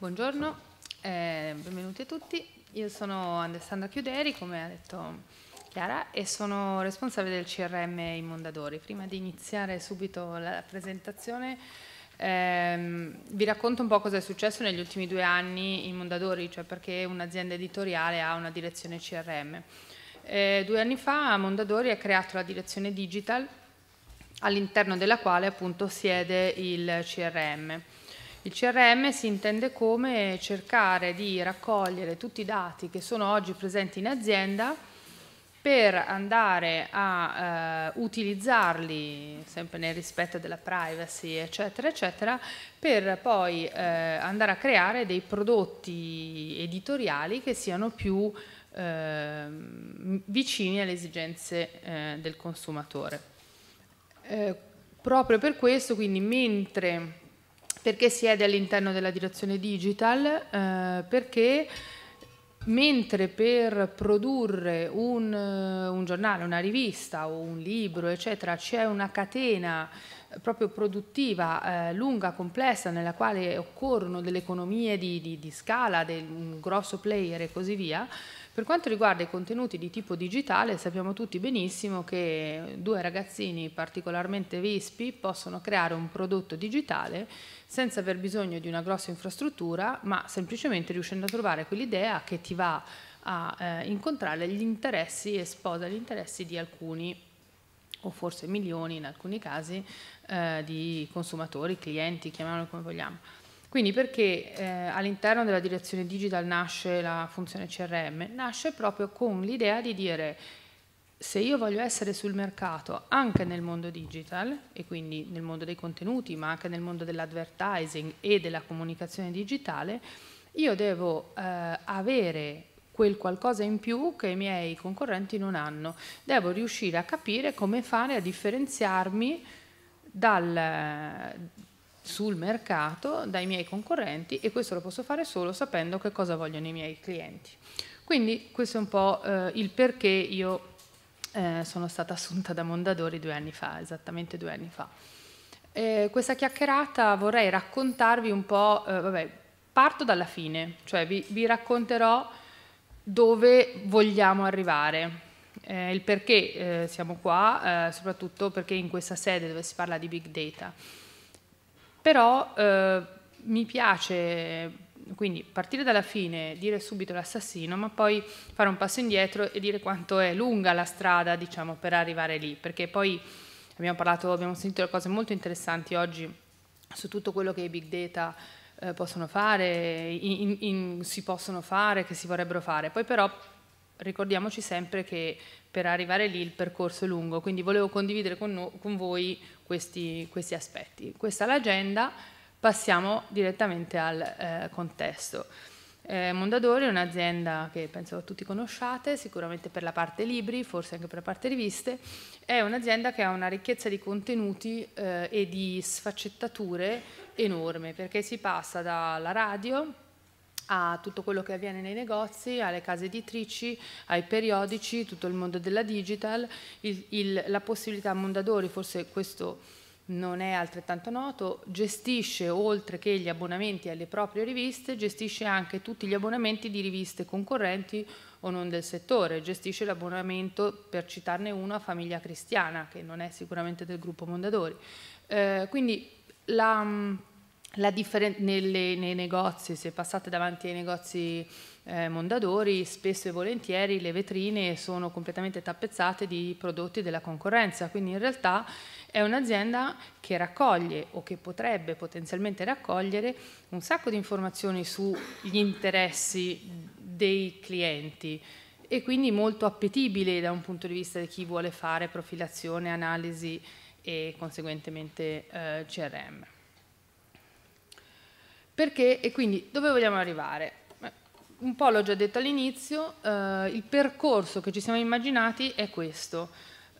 Buongiorno, eh, benvenuti a tutti. Io sono Alessandra Chiuderi, come ha detto Chiara, e sono responsabile del CRM in Mondadori. Prima di iniziare subito la presentazione, eh, vi racconto un po' cosa è successo negli ultimi due anni in Mondadori, cioè perché un'azienda editoriale ha una direzione CRM. Eh, due anni fa Mondadori ha creato la direzione digital all'interno della quale appunto siede il CRM. Il CRM si intende come cercare di raccogliere tutti i dati che sono oggi presenti in azienda per andare a eh, utilizzarli sempre nel rispetto della privacy eccetera eccetera per poi eh, andare a creare dei prodotti editoriali che siano più eh, vicini alle esigenze eh, del consumatore. Eh, proprio per questo quindi mentre perché siede all'interno della direzione digital? Eh, perché mentre per produrre un, eh, un, giornale, una rivista o un libro, eccetera, c'è una catena proprio produttiva, eh, lunga, complessa, nella quale occorrono delle economie di, di, di scala, del, un grosso player e così via, per quanto riguarda i contenuti di tipo digitale, sappiamo tutti benissimo che due ragazzini particolarmente vispi possono creare un prodotto digitale senza aver bisogno di una grossa infrastruttura, ma semplicemente riuscendo a trovare quell'idea che ti va a eh, incontrare gli interessi e sposa gli interessi di alcuni o forse milioni in alcuni casi eh, di consumatori, clienti, chiamiamoli come vogliamo. Quindi perché eh, all'interno della direzione digital nasce la funzione CRM? Nasce proprio con l'idea di dire se io voglio essere sul mercato anche nel mondo digital e quindi nel mondo dei contenuti, ma anche nel mondo dell'advertising e della comunicazione digitale, io devo eh, avere quel qualcosa in più che i miei concorrenti non hanno. Devo riuscire a capire come fare a differenziarmi dal, sul mercato dai miei concorrenti e questo lo posso fare solo sapendo che cosa vogliono i miei clienti. Quindi questo è un po' eh, il perché io eh, sono stata assunta da Mondadori due anni fa, esattamente due anni fa. Eh, questa chiacchierata vorrei raccontarvi un po', eh, vabbè, parto dalla fine, cioè vi, vi racconterò dove vogliamo arrivare, eh, il perché eh, siamo qua, eh, soprattutto perché in questa sede dove si parla di big data però eh, mi piace quindi partire dalla fine, dire subito l'assassino, ma poi fare un passo indietro e dire quanto è lunga la strada, diciamo, per arrivare lì, perché poi abbiamo parlato, abbiamo sentito cose molto interessanti oggi su tutto quello che i big data eh, possono fare, in, in, si possono fare, che si vorrebbero fare. Poi però ricordiamoci sempre che per arrivare lì il percorso è lungo, quindi volevo condividere con, no, con voi questi, questi, aspetti. Questa è l'agenda, passiamo direttamente al eh, contesto. Eh, Mondadori è un'azienda che penso tutti conosciate, sicuramente per la parte libri, forse anche per la parte riviste, è un'azienda che ha una ricchezza di contenuti eh, e di sfaccettature enorme, perché si passa dalla radio, a tutto quello che avviene nei negozi, alle case editrici, ai periodici, tutto il mondo della digital, il, il, la possibilità Mondadori, forse questo non è altrettanto noto, gestisce oltre che gli abbonamenti alle proprie riviste, gestisce anche tutti gli abbonamenti di riviste concorrenti o non del settore, gestisce l'abbonamento, per citarne uno, a Famiglia Cristiana, che non è sicuramente del gruppo Mondadori. Eh, quindi la nelle, nei negozi, se passate davanti ai negozi eh, Mondadori, spesso e volentieri le vetrine sono completamente tappezzate di prodotti della concorrenza, quindi in realtà è un'azienda che raccoglie o che potrebbe potenzialmente raccogliere un sacco di informazioni sugli interessi dei clienti e quindi molto appetibile da un punto di vista di chi vuole fare profilazione, analisi e conseguentemente eh, CRM. Perché, e quindi dove vogliamo arrivare? Eh, un po' l'ho già detto all'inizio, eh, il percorso che ci siamo immaginati è questo.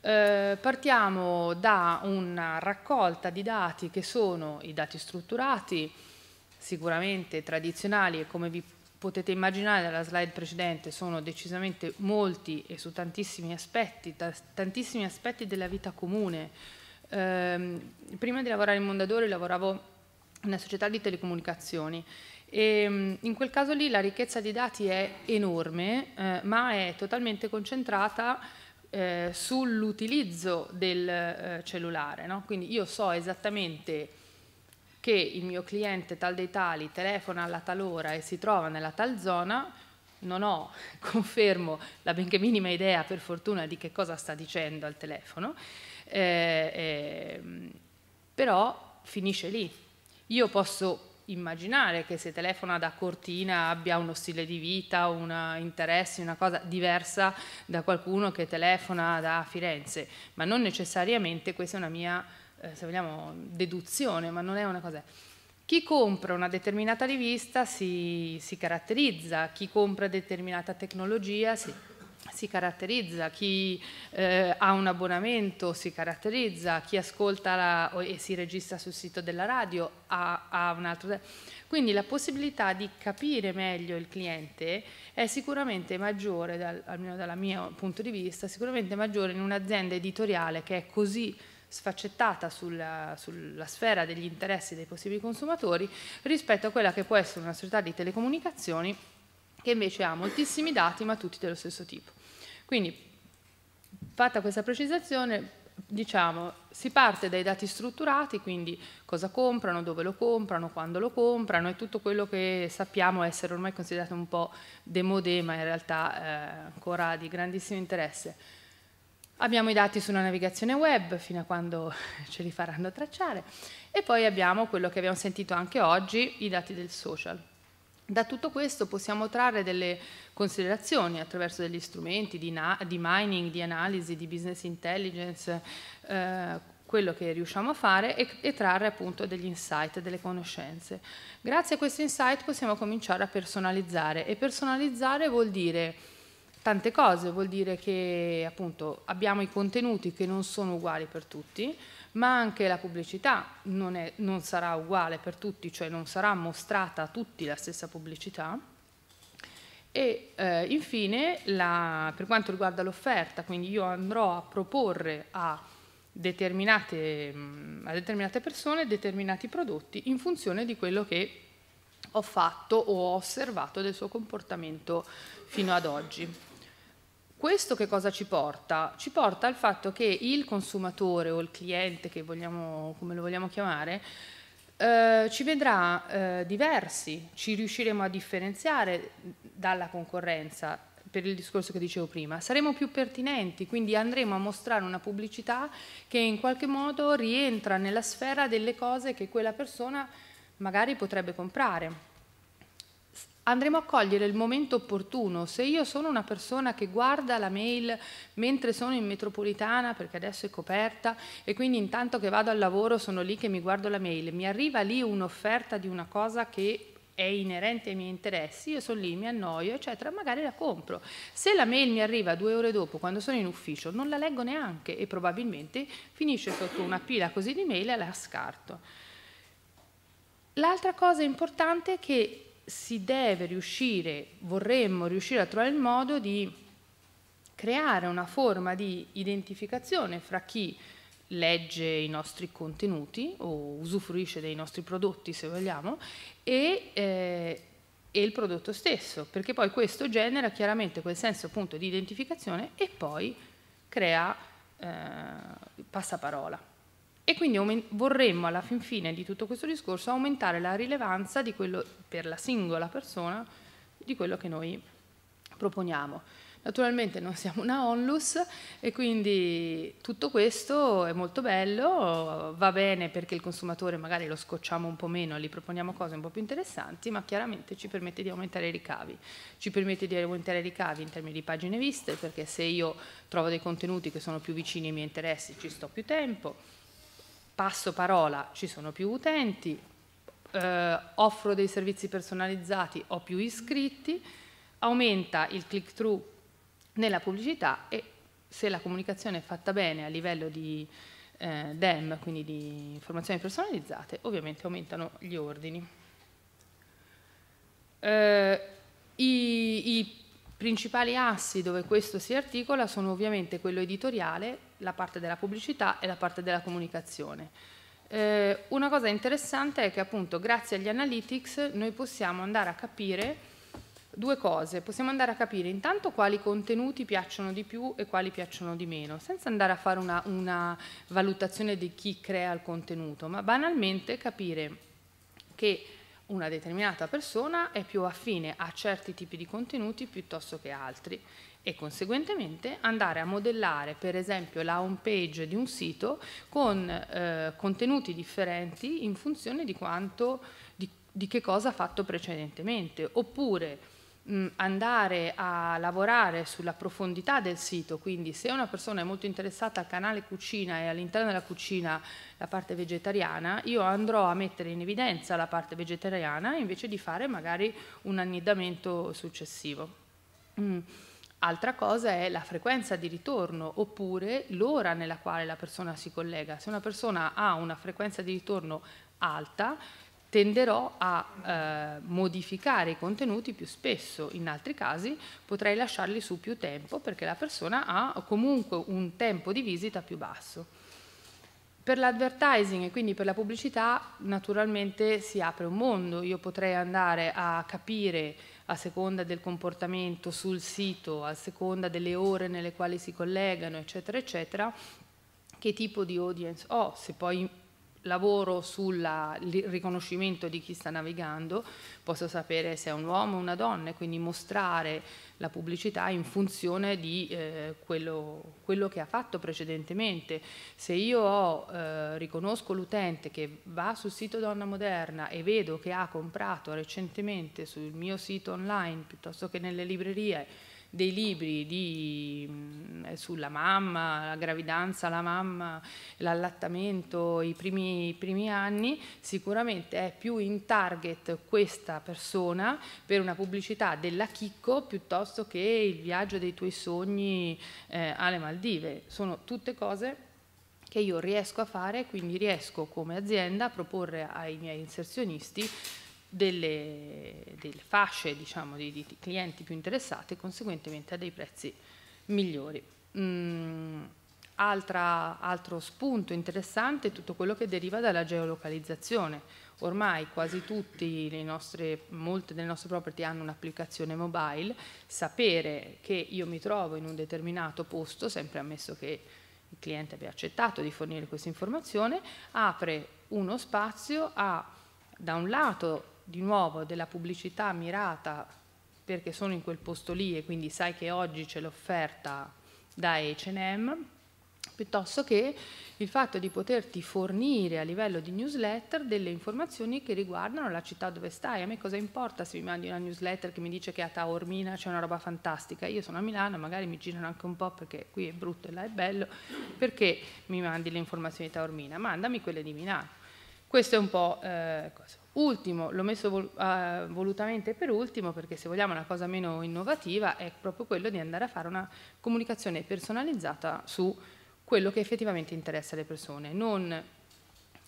Eh, partiamo da una raccolta di dati che sono i dati strutturati, sicuramente tradizionali e come vi potete immaginare dalla slide precedente sono decisamente molti e su tantissimi aspetti, tantissimi aspetti della vita comune. Eh, prima di lavorare in Mondadori lavoravo una società di telecomunicazioni. E, ehm, in quel caso lì la ricchezza di dati è enorme, eh, ma è totalmente concentrata eh, sull'utilizzo del eh, cellulare. No? Quindi io so esattamente che il mio cliente tal dei tali telefona alla tal ora e si trova nella tal zona, non ho, confermo, la benché minima idea per fortuna di che cosa sta dicendo al telefono, eh, ehm, però finisce lì, io posso immaginare che se telefona da Cortina abbia uno stile di vita, un interesse, una cosa diversa da qualcuno che telefona da Firenze, ma non necessariamente, questa è una mia, eh, se vogliamo, deduzione, ma non è una cosa... Chi compra una determinata rivista si, si caratterizza, chi compra determinata tecnologia si, si caratterizza, chi eh, ha un abbonamento si caratterizza, chi ascolta la, e si registra sul sito della radio ha, ha, un altro. Quindi la possibilità di capire meglio il cliente è sicuramente maggiore, dal, almeno dal mio punto di vista, sicuramente maggiore in un'azienda editoriale che è così sfaccettata sulla, sulla, sfera degli interessi dei possibili consumatori rispetto a quella che può essere una società di telecomunicazioni che invece ha moltissimi dati ma tutti dello stesso tipo. Quindi, fatta questa precisazione, diciamo, si parte dai dati strutturati, quindi cosa comprano, dove lo comprano, quando lo comprano e tutto quello che sappiamo essere ormai considerato un po' demodé, ma in realtà eh, ancora di grandissimo interesse. Abbiamo i dati sulla navigazione web, fino a quando ce li faranno tracciare, e poi abbiamo quello che abbiamo sentito anche oggi, i dati del social. Da tutto questo possiamo trarre delle considerazioni attraverso degli strumenti di, di mining, di analisi, di business intelligence, eh, quello che riusciamo a fare e, e, trarre appunto degli insight, delle conoscenze. Grazie a questi insight possiamo cominciare a personalizzare e personalizzare vuol dire tante cose, vuol dire che appunto abbiamo i contenuti che non sono uguali per tutti, ma anche la pubblicità non, è, non sarà uguale per tutti, cioè non sarà mostrata a tutti la stessa pubblicità. E eh, infine, la, per quanto riguarda l'offerta, quindi io andrò a proporre a determinate, mm, a determinate persone determinati prodotti in funzione di quello che ho fatto o ho osservato del suo comportamento fino ad oggi. Questo che cosa ci porta? Ci porta al fatto che il consumatore o il cliente, vogliamo, come lo vogliamo chiamare, eh, ci vedrà eh, diversi, ci riusciremo a differenziare dalla concorrenza per il discorso che dicevo prima, saremo più pertinenti, quindi andremo a mostrare una pubblicità che in qualche modo rientra nella sfera delle cose che quella persona magari potrebbe comprare andremo a cogliere il momento opportuno. Se io sono una persona che guarda la mail mentre sono in metropolitana, perché adesso è coperta, e quindi intanto che vado al lavoro sono lì che mi guardo la mail, mi arriva lì un'offerta di una cosa che è inerente ai miei interessi, io sono lì, mi annoio, eccetera, magari la compro. Se la mail mi arriva due ore dopo, quando sono in ufficio, non la leggo neanche e probabilmente finisce sotto una pila così di mail e la scarto. L'altra cosa importante è che si deve riuscire, vorremmo riuscire a trovare il modo di creare una forma di identificazione fra chi legge i nostri contenuti o usufruisce dei nostri prodotti se vogliamo e, eh, e il prodotto stesso perché poi questo genera chiaramente quel senso appunto di identificazione e poi crea eh, passaparola e quindi vorremmo alla fin fine di tutto questo discorso aumentare la rilevanza quello, per la singola persona di quello che noi proponiamo. Naturalmente non siamo una onlus e quindi tutto questo è molto bello, va bene perché il consumatore magari lo scocciamo un po' meno, gli proponiamo cose un po' più interessanti, ma chiaramente ci permette di aumentare i ricavi. Ci permette di aumentare i ricavi in termini di pagine viste, perché se io trovo dei contenuti che sono più vicini ai miei interessi ci sto più tempo passo parola, ci sono più utenti, eh, offro dei servizi personalizzati, ho più iscritti, aumenta il click-through nella pubblicità e se la comunicazione è fatta bene a livello di eh, DEM, quindi di informazioni personalizzate, ovviamente aumentano gli ordini. Eh, i, i principali assi dove questo si articola sono ovviamente quello editoriale, la parte della pubblicità e la parte della comunicazione. Eh, una cosa interessante è che appunto grazie agli analytics noi possiamo andare a capire due cose, possiamo andare a capire intanto quali contenuti piacciono di più e quali piacciono di meno, senza andare a fare una, una valutazione di chi crea il contenuto, ma banalmente capire che una determinata persona è più affine a certi tipi di contenuti piuttosto che altri e conseguentemente andare a modellare per esempio la home page di un sito con eh, contenuti differenti in funzione di quanto di, di che cosa ha fatto precedentemente oppure andare a lavorare sulla profondità del sito, quindi se una persona è molto interessata al canale cucina e all'interno della cucina la parte vegetariana, io andrò a mettere in evidenza la parte vegetariana invece di fare magari un annidamento successivo. Mm. Altra cosa è la frequenza di ritorno oppure l'ora nella quale la persona si collega. Se una persona ha una frequenza di ritorno alta, tenderò a eh, modificare i contenuti più spesso, in altri casi potrei lasciarli su più tempo perché la persona ha comunque un tempo di visita più basso. Per l'advertising e quindi per la pubblicità naturalmente si apre un mondo, io potrei andare a capire a seconda del comportamento sul sito, a seconda delle ore nelle quali si collegano, eccetera, eccetera, che tipo di audience ho, se poi lavoro sul riconoscimento di chi sta navigando, posso sapere se è un uomo o una donna e quindi mostrare la pubblicità in funzione di eh, quello, quello, che ha fatto precedentemente. Se io ho, eh, riconosco l'utente che va sul sito Donna Moderna e vedo che ha comprato recentemente sul mio sito online piuttosto che nelle librerie dei libri di, mm, sulla mamma, la gravidanza, la mamma, l'allattamento, i primi, i primi anni, sicuramente è più in target questa persona per una pubblicità della chicco piuttosto che il viaggio dei tuoi sogni eh, alle Maldive. Sono tutte cose che io riesco a fare, quindi riesco come azienda a proporre ai miei inserzionisti delle, delle fasce diciamo, di, di, clienti più interessati e conseguentemente a dei prezzi migliori. Mm, altra, altro spunto interessante è tutto quello che deriva dalla geolocalizzazione. Ormai quasi tutti le nostre, molte delle nostre property hanno un'applicazione mobile. Sapere che io mi trovo in un determinato posto, sempre ammesso che il cliente abbia accettato di fornire questa informazione, apre uno spazio a, da un lato, di nuovo della pubblicità mirata perché sono in quel posto lì e quindi sai che oggi c'è l'offerta da H&M, piuttosto che il fatto di poterti fornire a livello di newsletter delle informazioni che riguardano la città dove stai. A me cosa importa se mi mandi una newsletter che mi dice che a Taormina c'è una roba fantastica. Io sono a Milano, magari mi girano anche un po' perché qui è brutto e là è bello, perché mi mandi le informazioni di Taormina? Mandami quelle di Milano. Questo è un po'... Eh, ultimo, l'ho messo vol eh, volutamente per ultimo perché se vogliamo una cosa meno innovativa è proprio quello di andare a fare una comunicazione personalizzata su quello che effettivamente interessa le persone, non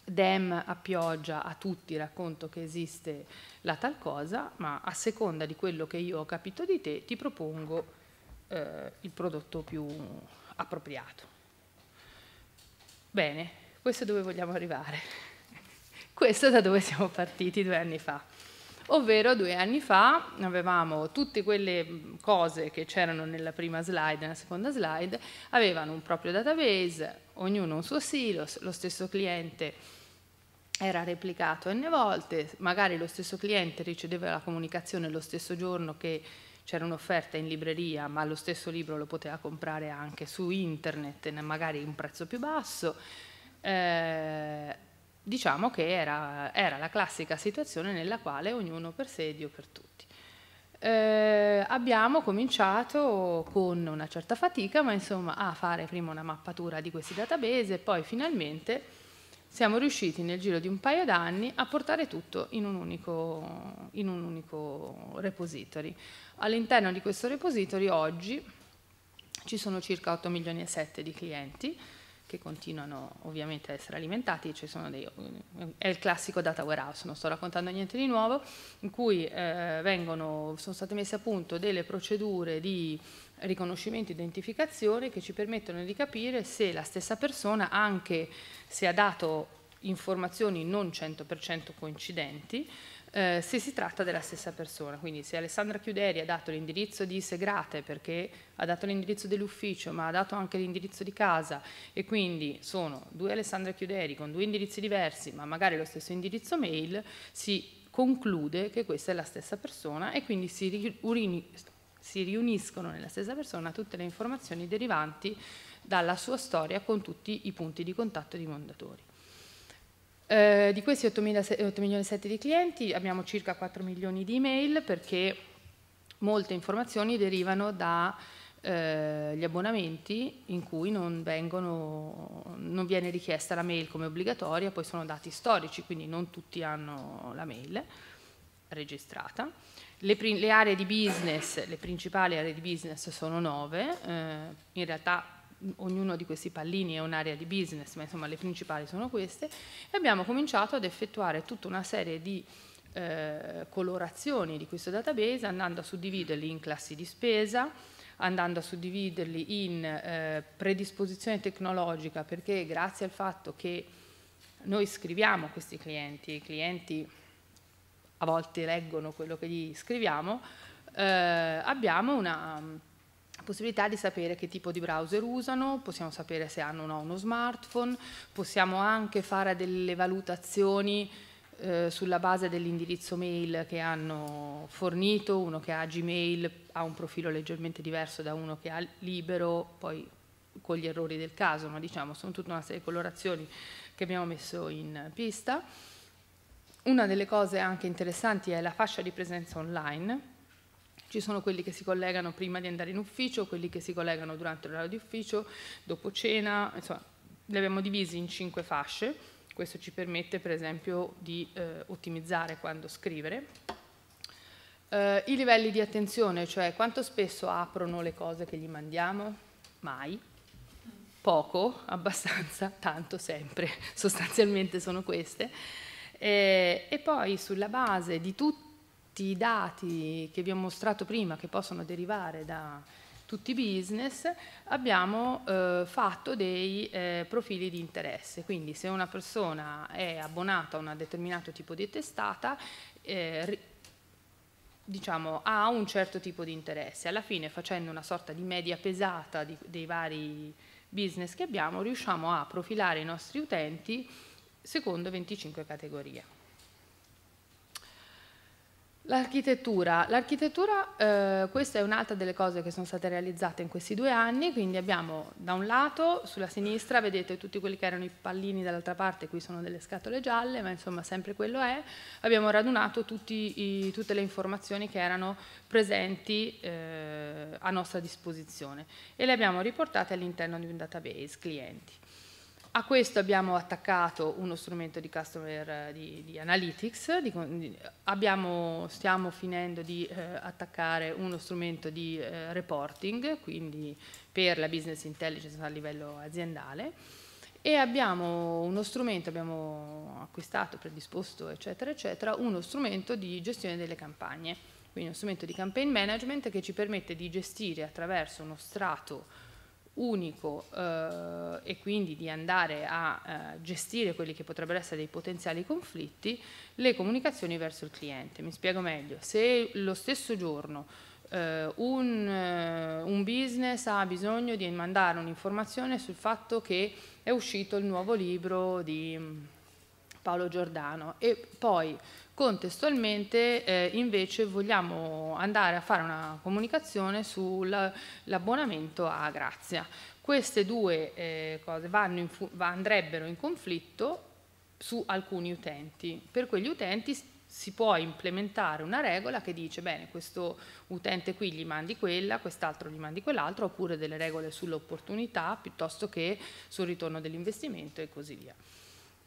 dem a pioggia a tutti racconto che esiste la tal cosa, ma a seconda di quello che io ho capito di te ti propongo eh, il prodotto più appropriato. Bene, questo è dove vogliamo arrivare. Questo è da dove siamo partiti due anni fa. Ovvero due anni fa avevamo tutte quelle cose che c'erano nella prima slide e nella seconda slide, avevano un proprio database, ognuno un suo silos, lo stesso cliente era replicato n volte, magari lo stesso cliente riceveva la comunicazione lo stesso giorno che c'era un'offerta in libreria, ma lo stesso libro lo poteva comprare anche su internet, magari a un prezzo più basso. Eh, diciamo che era, era, la classica situazione nella quale ognuno per sé e Dio per tutti. Eh, abbiamo cominciato con una certa fatica, ma insomma a fare prima una mappatura di questi database e poi finalmente siamo riusciti nel giro di un paio d'anni a portare tutto in un unico, in un unico repository. All'interno di questo repository oggi ci sono circa 8 milioni e 7 di clienti, che continuano ovviamente a essere alimentati, dei, è il classico data warehouse, non sto raccontando niente di nuovo, in cui eh, vengono, sono state messe a punto delle procedure di riconoscimento e identificazione che ci permettono di capire se la stessa persona, anche se ha dato informazioni non 100% coincidenti, eh, se si tratta della stessa persona. Quindi se Alessandra Chiuderi ha dato l'indirizzo di Segrate perché ha dato l'indirizzo dell'ufficio ma ha dato anche l'indirizzo di casa e quindi sono due Alessandra Chiuderi con due indirizzi diversi ma magari lo stesso indirizzo mail, si conclude che questa è la stessa persona e quindi si, riuni si riuniscono nella stessa persona tutte le informazioni derivanti dalla sua storia con tutti i punti di contatto di Mondadori. Eh, di questi 8 milioni e 7 di clienti abbiamo circa 4 milioni di email perché molte informazioni derivano dagli eh, abbonamenti in cui non, vengono, non, viene richiesta la mail come obbligatoria, poi sono dati storici, quindi non tutti hanno la mail registrata. Le, le aree di business, le principali aree di business sono nove, eh, in realtà ognuno di questi pallini è un'area di business, ma insomma le principali sono queste, e abbiamo cominciato ad effettuare tutta una serie di eh, colorazioni di questo database andando a suddividerli in classi di spesa, andando a suddividerli in eh, predisposizione tecnologica, perché grazie al fatto che noi scriviamo questi clienti, i clienti a volte leggono quello che gli scriviamo, eh, abbiamo una possibilità di sapere che tipo di browser usano, possiamo sapere se hanno o no uno smartphone, possiamo anche fare delle valutazioni eh, sulla base dell'indirizzo mail che hanno fornito, uno che ha Gmail ha un profilo leggermente diverso da uno che ha libero, poi con gli errori del caso, ma diciamo sono tutta una serie di colorazioni che abbiamo messo in pista. Una delle cose anche interessanti è la fascia di presenza online, ci sono quelli che si collegano prima di andare in ufficio, quelli che si collegano durante l'ora di ufficio, dopo cena, insomma, li abbiamo divisi in cinque fasce. Questo ci permette, per esempio, di eh, ottimizzare quando scrivere. Eh, I livelli di attenzione, cioè quanto spesso aprono le cose che gli mandiamo? Mai. Poco, abbastanza, tanto, sempre. Sostanzialmente sono queste. Eh, e poi sulla base di tutti tutti i dati che vi ho mostrato prima che possono derivare da tutti i business, abbiamo eh, fatto dei eh, profili di interesse. Quindi se una persona è abbonata a un determinato tipo di testata, eh, diciamo, ha un certo tipo di interesse. Alla fine, facendo una sorta di media pesata di, dei vari business che abbiamo, riusciamo a profilare i nostri utenti secondo 25 categorie. L'architettura, l'architettura eh, questa è un'altra delle cose che sono state realizzate in questi due anni, quindi abbiamo da un lato, sulla sinistra vedete tutti quelli che erano i pallini dall'altra parte, qui sono delle scatole gialle, ma insomma sempre quello è, abbiamo radunato i, tutte le informazioni che erano presenti eh, a nostra disposizione e le abbiamo riportate all'interno di un database clienti. A questo abbiamo attaccato uno strumento di customer eh, di, di analytics, di, abbiamo, stiamo finendo di eh, attaccare uno strumento di eh, reporting, quindi per la business intelligence a livello aziendale e abbiamo uno strumento, abbiamo acquistato, predisposto eccetera eccetera, uno strumento di gestione delle campagne, quindi uno strumento di campaign management che ci permette di gestire attraverso uno strato unico eh, e quindi di andare a eh, gestire quelli che potrebbero essere dei potenziali conflitti, le comunicazioni verso il cliente. Mi spiego meglio, se lo stesso giorno eh, un, eh, un, business ha bisogno di mandare un'informazione sul fatto che è uscito il nuovo libro di Paolo Giordano e poi contestualmente eh, invece vogliamo andare a fare una comunicazione sull'abbonamento a Grazia. Queste due eh, cose in, andrebbero in conflitto su alcuni utenti. Per quegli utenti si può implementare una regola che dice bene questo utente qui gli mandi quella, quest'altro gli mandi quell'altro, oppure delle regole sull'opportunità piuttosto che sul ritorno dell'investimento e così via.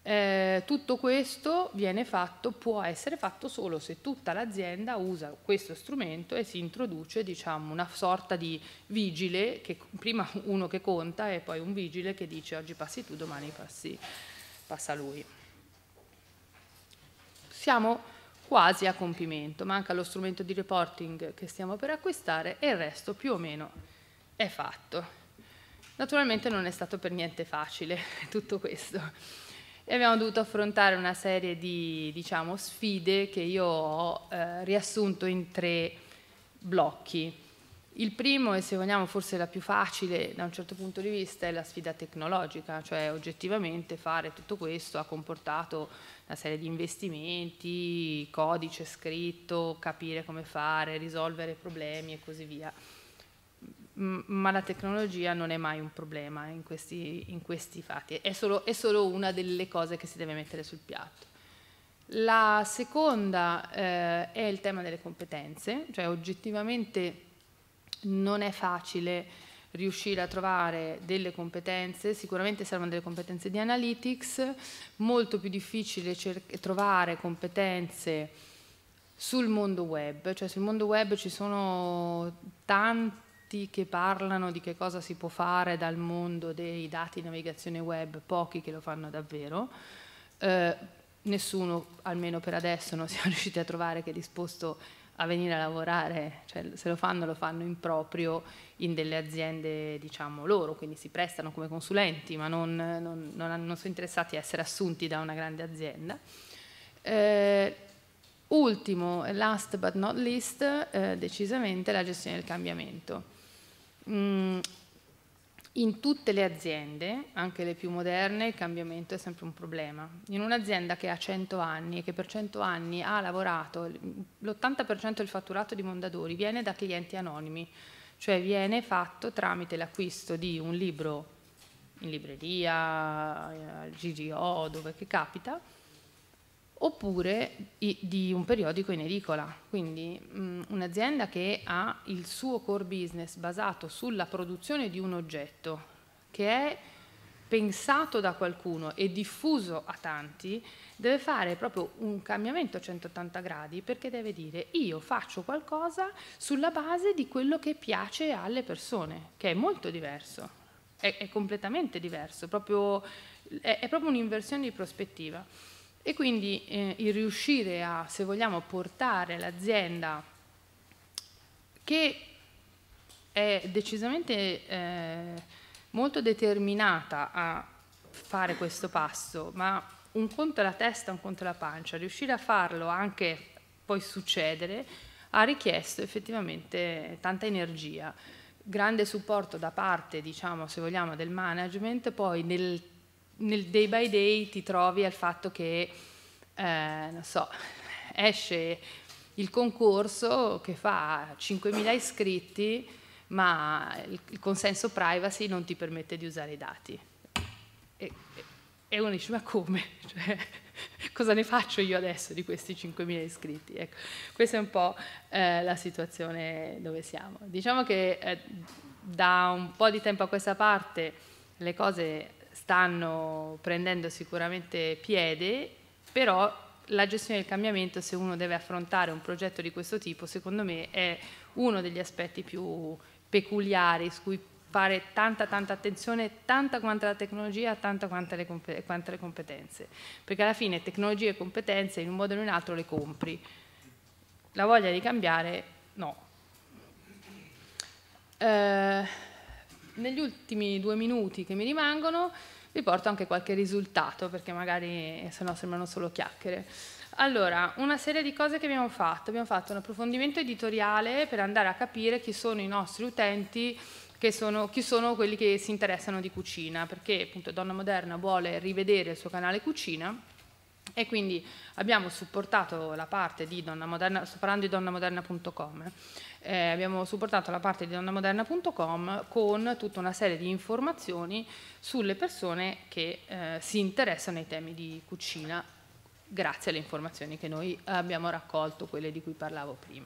Eh, tutto questo viene fatto, può essere fatto solo se tutta l'azienda usa questo strumento e si introduce diciamo, una sorta di vigile, che, prima uno che conta e poi un vigile che dice oggi passi tu, domani passi, passa lui. Siamo quasi a compimento, manca lo strumento di reporting che stiamo per acquistare e il resto più o meno è fatto. Naturalmente non è stato per niente facile tutto questo e abbiamo dovuto affrontare una serie di diciamo, sfide che io ho eh, riassunto in tre blocchi. Il primo, e se vogliamo forse la più facile da un certo punto di vista, è la sfida tecnologica, cioè oggettivamente fare tutto questo ha comportato una serie di investimenti, codice scritto, capire come fare, risolvere problemi e così via ma la tecnologia non è mai un problema in questi, in questi fatti, è solo, è solo, una delle cose che si deve mettere sul piatto. La seconda eh, è il tema delle competenze, cioè oggettivamente non è facile riuscire a trovare delle competenze, sicuramente servono delle competenze di analytics, molto più difficile trovare competenze sul mondo web, cioè sul mondo web ci sono tanti testi che parlano di che cosa si può fare dal mondo dei dati di navigazione web, pochi che lo fanno davvero. Eh, nessuno, almeno per adesso, non siamo riusciti a trovare che è disposto a venire a lavorare, cioè, se lo fanno lo fanno in proprio in delle aziende diciamo loro, quindi si prestano come consulenti, ma non, non, non, non sono interessati a essere assunti da una grande azienda. Eh, ultimo, last but not least, eh, decisamente la gestione del cambiamento. Mm, in tutte le aziende, anche le più moderne, il cambiamento è sempre un problema. In un'azienda che ha 100 anni e che per 100 anni ha lavorato, l'80% del fatturato di Mondadori viene da clienti anonimi, cioè viene fatto tramite l'acquisto di un libro in libreria, eh, al GGO, dove che capita, oppure di un periodico in edicola. Quindi mm, un'azienda che ha il suo core business basato sulla produzione di un oggetto che è pensato da qualcuno e diffuso a tanti, deve fare proprio un cambiamento a 180 gradi perché deve dire io faccio qualcosa sulla base di quello che piace alle persone, che è molto diverso, è, è completamente diverso, proprio, è, è proprio un'inversione di prospettiva. E quindi eh, il riuscire a, se vogliamo, portare l'azienda che è decisamente eh, molto determinata a fare questo passo, ma un conto è la testa, un conto è la pancia, riuscire a farlo anche poi succedere ha richiesto effettivamente tanta energia grande supporto da parte, diciamo, se vogliamo, del management, poi nel nel day by day ti trovi al fatto che, eh, non so, esce il concorso che fa 5.000 iscritti, ma il consenso privacy non ti permette di usare i dati. E, e uno dice, ma come? Cioè, cosa ne faccio io adesso di questi 5.000 iscritti? Ecco, questa è un po' eh, la situazione dove siamo. Diciamo che eh, da un po' di tempo a questa parte le cose stanno prendendo sicuramente piede, però la gestione del cambiamento, se uno deve affrontare un progetto di questo tipo, secondo me è uno degli aspetti più peculiari su cui fare tanta tanta attenzione, tanta quanto la tecnologia, tanta quanto le, quanta le competenze, perché alla fine tecnologie e competenze in un modo o in un altro le compri, la voglia di cambiare no. Eh, negli ultimi due minuti che mi rimangono vi porto anche qualche risultato perché magari eh, se no sembrano solo chiacchiere. Allora, una serie di cose che abbiamo fatto. Abbiamo fatto un approfondimento editoriale per andare a capire chi sono i nostri utenti, sono, chi sono quelli che si interessano di cucina, perché appunto Donna Moderna vuole rivedere il suo canale cucina e quindi abbiamo supportato la parte di Donna Moderna, sto parlando di donnamoderna.com, eh, abbiamo supportato la parte di donnamoderna.com con tutta una serie di informazioni sulle persone che eh, si interessano ai temi di cucina grazie alle informazioni che noi abbiamo raccolto, quelle di cui parlavo prima.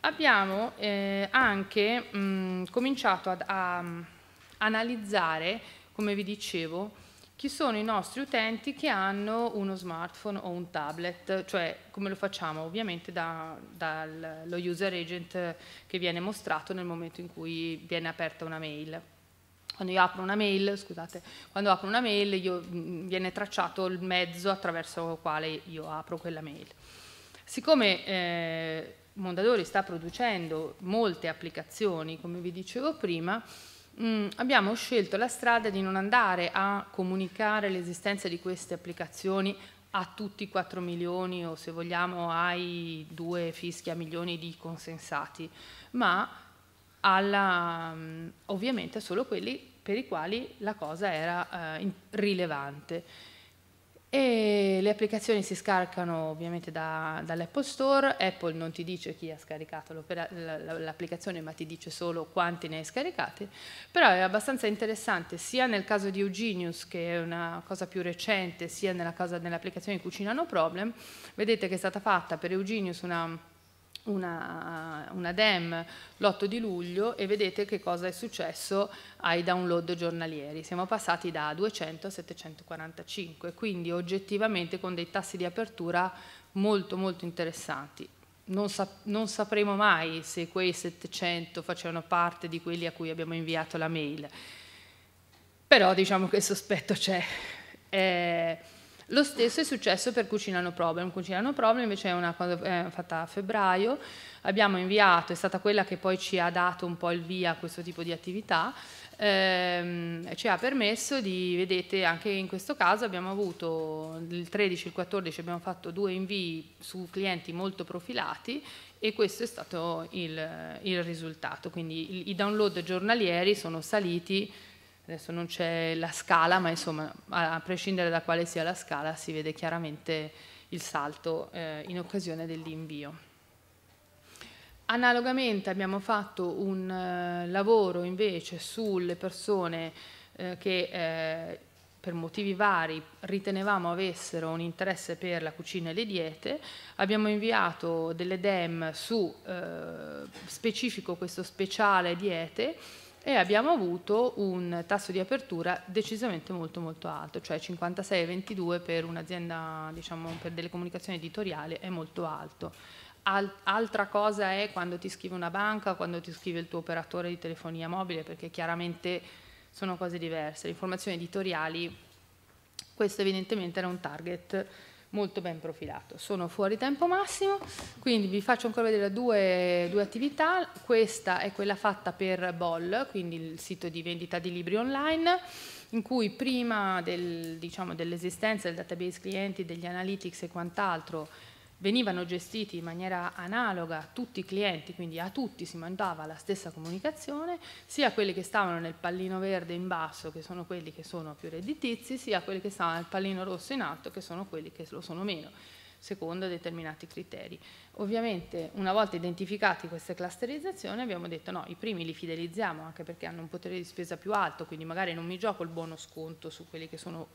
Abbiamo eh, anche mh, mm, cominciato ad, a, a mm, analizzare, come vi dicevo, chi sono i nostri utenti che hanno uno smartphone o un tablet, cioè come lo facciamo? Ovviamente dallo user agent che viene mostrato nel momento in cui viene aperta una mail. Quando io apro una mail, scusate, quando apro una mail io, mm, viene tracciato il mezzo attraverso il quale io apro quella mail. Siccome eh, Mondadori sta producendo molte applicazioni, come vi dicevo prima, Mm, abbiamo scelto la strada di non andare a comunicare l'esistenza di queste applicazioni a tutti i 4 milioni o se vogliamo ai due a milioni di consensati, ma alla, mm, ovviamente solo quelli per i quali la cosa era eh, rilevante e le applicazioni si scaricano ovviamente da, dall'Apple Store, Apple non ti dice chi ha scaricato l'applicazione ma ti dice solo quanti ne hai scaricati, però è abbastanza interessante sia nel caso di Eugenius che è una cosa più recente sia nella nell'applicazione No Problem, vedete che è stata fatta per Eugenius una una, una DEM l'8 di luglio e vedete che cosa è successo ai download giornalieri. Siamo passati da 200 a 745, quindi oggettivamente con dei tassi di apertura molto molto interessanti. Non, sap non, sapremo mai se quei 700 facevano parte di quelli a cui abbiamo inviato la mail, però diciamo che il sospetto c'è. Eh, lo stesso è successo per Cucina No Problem. Cucina No Problem invece è una cosa eh, fatta a febbraio, abbiamo inviato, è stata quella che poi ci ha dato un po' il via a questo tipo di attività, ehm, ci ha permesso di, vedete, anche in questo caso abbiamo avuto il 13 e il 14, abbiamo fatto due invii su clienti molto profilati e questo è stato il, il risultato. Quindi i download giornalieri sono saliti adesso non c'è la scala, ma insomma, a prescindere da quale sia la scala, si vede chiaramente il salto eh, in occasione dell'invio. Analogamente abbiamo fatto un eh, lavoro invece sulle persone eh, che eh, per motivi vari ritenevamo avessero un interesse per la cucina e le diete, abbiamo inviato delle DEM su eh, specifico questo speciale diete e abbiamo avuto un tasso di apertura decisamente molto molto alto, cioè 56,22 per un'azienda, diciamo, per delle comunicazioni editoriali è molto alto. Al altra cosa è quando ti scrive una banca, quando ti scrive il tuo operatore di telefonia mobile, perché chiaramente sono cose diverse. Le informazioni editoriali, questo evidentemente era un target molto ben profilato. Sono fuori tempo massimo, quindi vi faccio ancora vedere due, due attività. Questa è quella fatta per Boll, quindi il sito di vendita di libri online, in cui prima del, diciamo, dell'esistenza del database clienti, degli analytics e quant'altro, venivano gestiti in maniera analoga a tutti i clienti, quindi a tutti si mandava la stessa comunicazione, sia quelli che stavano nel pallino verde in basso, che sono quelli che sono più redditizi, sia quelli che stavano nel pallino rosso in alto, che sono quelli che lo sono meno secondo determinati criteri. Ovviamente una volta identificati queste clusterizzazioni abbiamo detto no, i primi li fidelizziamo anche perché hanno un potere di spesa più alto, quindi magari non mi gioco il buono sconto su quelli che sono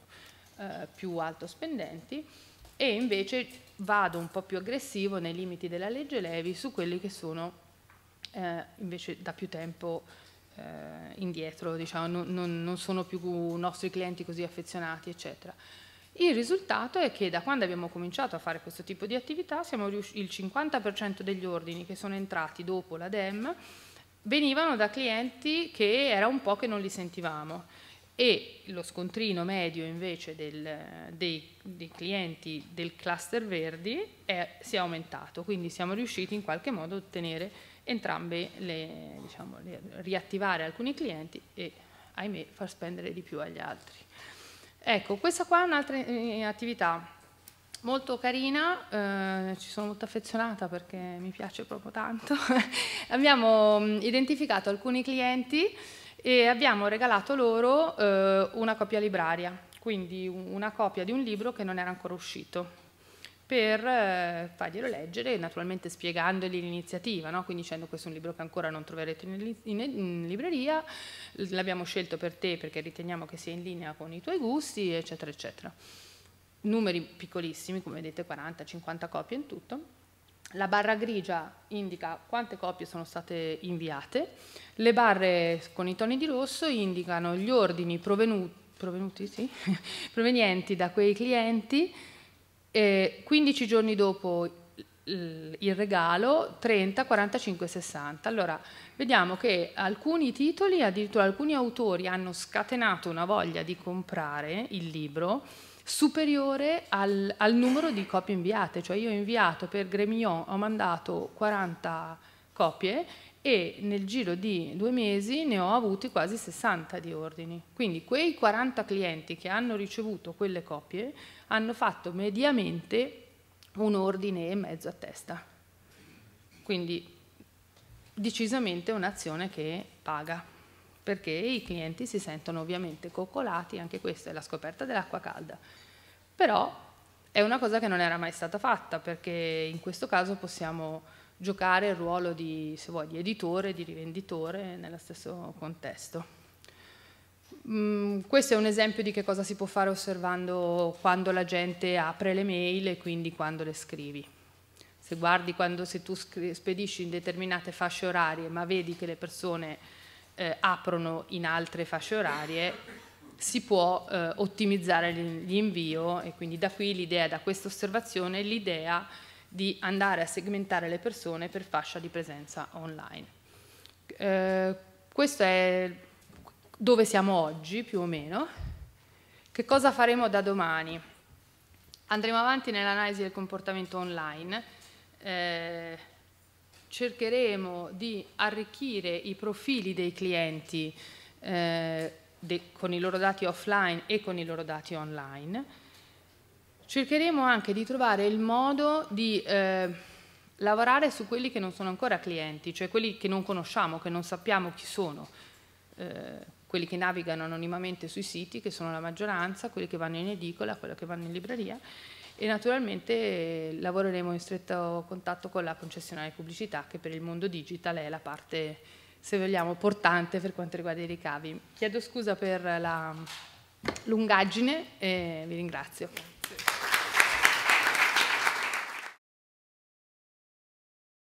eh, più alto spendenti, e invece vado un po' più aggressivo nei limiti della legge Levi su quelli che sono eh, invece da più tempo eh, indietro, diciamo, non, non, non sono più nostri clienti così affezionati, eccetera. Il risultato è che da quando abbiamo cominciato a fare questo tipo di attività, il 50% degli ordini che sono entrati dopo la DEM venivano da clienti che era un po' che non li sentivamo e lo scontrino medio invece del, dei, dei, clienti del cluster verdi è, si è aumentato, quindi siamo riusciti in qualche modo a ottenere entrambe le, diciamo, le, riattivare alcuni clienti e ahimè far spendere di più agli altri. Ecco, questa qua è un'altra eh, attività molto carina, eh, ci sono molto affezionata perché mi piace proprio tanto. Abbiamo identificato alcuni clienti e abbiamo regalato loro eh, una copia libraria, quindi una copia di un libro che non era ancora uscito per eh, farglielo leggere, naturalmente spiegandogli l'iniziativa, no? quindi dicendo questo è un libro che ancora non troverete in, in, in libreria, l'abbiamo scelto per te perché riteniamo che sia in linea con i tuoi gusti, eccetera, eccetera. Numeri piccolissimi, come vedete 40-50 copie in tutto la barra grigia indica quante copie sono state inviate, le barre con i toni di rosso indicano gli ordini provenuti, sì, provenienti da quei clienti e 15 giorni dopo il regalo 30, 45, 60. Allora, vediamo che alcuni titoli, addirittura alcuni autori hanno scatenato una voglia di comprare il libro superiore al, al, numero di copie inviate, cioè io ho inviato per Gremillon, ho mandato 40 copie e nel giro di due mesi ne ho avuti quasi 60 di ordini. Quindi quei 40 clienti che hanno ricevuto quelle copie hanno fatto mediamente un ordine e mezzo a testa. Quindi decisamente un'azione che paga perché i clienti si sentono ovviamente coccolati, anche questa è la scoperta dell'acqua calda. Però è una cosa che non era mai stata fatta, perché in questo caso possiamo giocare il ruolo di, vuoi, di editore, di rivenditore nello stesso contesto. Mm, questo è un esempio di che cosa si può fare osservando quando la gente apre le mail e quindi quando le scrivi. Se guardi quando se tu spedisci in determinate fasce orarie ma vedi che le persone eh, aprono in altre fasce orarie, si può eh, ottimizzare l'invio e quindi da qui l'idea, da questa osservazione, l'idea di andare a segmentare le persone per fascia di presenza online. Eh, questo è dove siamo oggi più o meno. Che cosa faremo da domani? Andremo avanti nell'analisi del comportamento online. Eh, cercheremo di arricchire i profili dei clienti eh, de con i loro dati offline e con i loro dati online. Cercheremo anche di trovare il modo di eh, lavorare su quelli che non sono ancora clienti, cioè quelli che non conosciamo, che non sappiamo chi sono, eh, quelli che navigano anonimamente sui siti, che sono la maggioranza, quelli che vanno in edicola, quelli che vanno in libreria, e naturalmente eh, lavoreremo in stretto contatto con la concessionaria pubblicità che per il mondo digital è la parte, se vogliamo, portante per quanto riguarda i ricavi. Chiedo scusa per la lungaggine e vi ringrazio.